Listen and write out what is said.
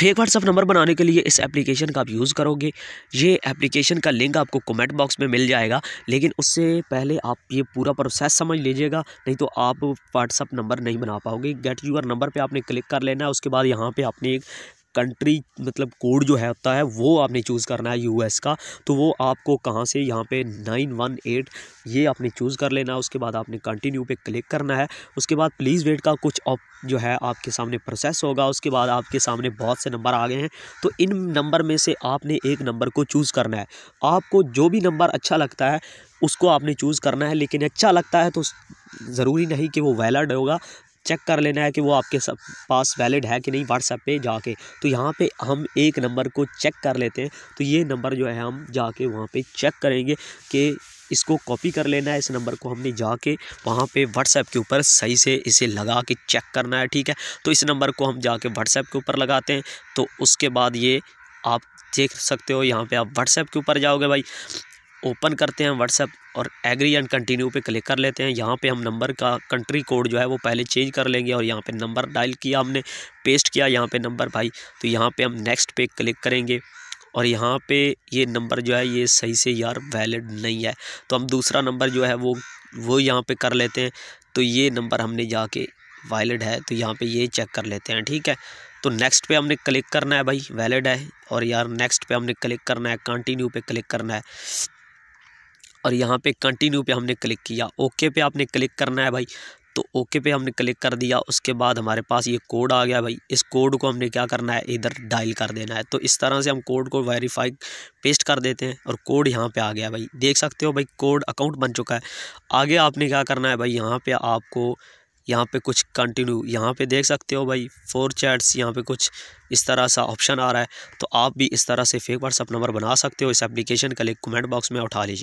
fake WhatsApp number बनाने के लिए इस एप्लीकेशन का आप यूज़ करोगे ये एप्लीकेशन का लिंक आपको कमेंट बॉक्स में मिल जाएगा लेकिन उससे पहले आप ये पूरा प्रोसेस समझ लीजिएगा नहीं तो आप व्हाट्सअप नंबर नहीं बना पाओगे गेट यूअर नंबर पर आपने क्लिक कर लेना है उसके बाद यहाँ पर आपने एक कंट्री मतलब कोड जो है होता है वो आपने चूज़ करना है यूएस का तो वो आपको कहाँ से यहाँ पे नाइन वन एट ये आपने चूज़ कर लेना है उसके बाद आपने कंटिन्यू पे क्लिक करना है उसके बाद प्लीज़ वेट का कुछ ऑप जो है आपके सामने प्रोसेस होगा उसके बाद आपके सामने बहुत से नंबर आ गए हैं तो इन नंबर में से आपने एक नंबर को चूज़ करना है आपको जो भी नंबर अच्छा लगता है उसको आपने चूज़ करना है लेकिन अच्छा लगता है तो ज़रूरी नहीं कि वो वैलड होगा चेक कर लेना है कि वो आपके सब पास वैलिड है कि नहीं व्हाट्सएप पे जाके तो यहाँ पे हम एक नंबर को चेक कर लेते हैं तो ये नंबर जो है हम जाके वहाँ पे चेक करेंगे कि इसको कॉपी कर लेना है इस नंबर को हमने जाके वहाँ पे व्हाट्सएप के ऊपर सही से इसे लगा के चेक करना है ठीक है तो इस नंबर को हम जाके व्हाट्सएप के ऊपर लगाते हैं तो उसके बाद ये आप देख सकते हो यहाँ पे आप व्हाट्सएप के ऊपर जाओगे भाई ओपन करते हैं व्हाट्सएप और एग्री एंड कंटिन्यू पे क्लिक कर लेते हैं यहाँ पे हम नंबर का कंट्री कोड जो है वो पहले चेंज कर लेंगे और यहाँ पे नंबर डायल किया हमने पेस्ट किया यहाँ पे नंबर भाई तो यहाँ पे हम नेक्स्ट पे क्लिक करेंगे और यहाँ पे ये नंबर जो है ये सही से यार वैलिड नहीं है तो हम दूसरा नंबर जो है वो वो यहाँ पर कर लेते हैं तो ये नंबर हमने जाके वैलिड है तो यहाँ पर ये चेक कर लेते हैं ठीक है तो नेक्स्ट पे हमने क्लिक करना है भाई वैलिड है और यार नेक्स्ट पे हमने क्लिक करना है कंटिन्यू पे क्लिक करना है और यहाँ पे कंटिन्यू पे हमने क्लिक किया ओके पे आपने क्लिक करना है भाई तो ओके पे हमने क्लिक कर दिया उसके बाद हमारे पास ये कोड आ गया भाई इस कोड को हमने क्या करना है इधर डायल कर देना है तो इस तरह से हम कोड को वेरीफाई पेस्ट कर देते हैं और कोड यहाँ पे आ गया भाई देख सकते हो भाई कोड अकाउंट बन चुका है आगे आपने क्या करना है भाई यहाँ पर आपको यहाँ पे कुछ कंटिन्यू यहाँ पे देख सकते हो भाई फोर चैट्स यहाँ पे कुछ इस तरह सा ऑप्शन आ रहा है तो आप भी इस तरह से फेक व्हाट्सअप नंबर बना सकते हो इस एप्लीकेशन का लिंक कमेंट बॉक्स में उठा लीजिए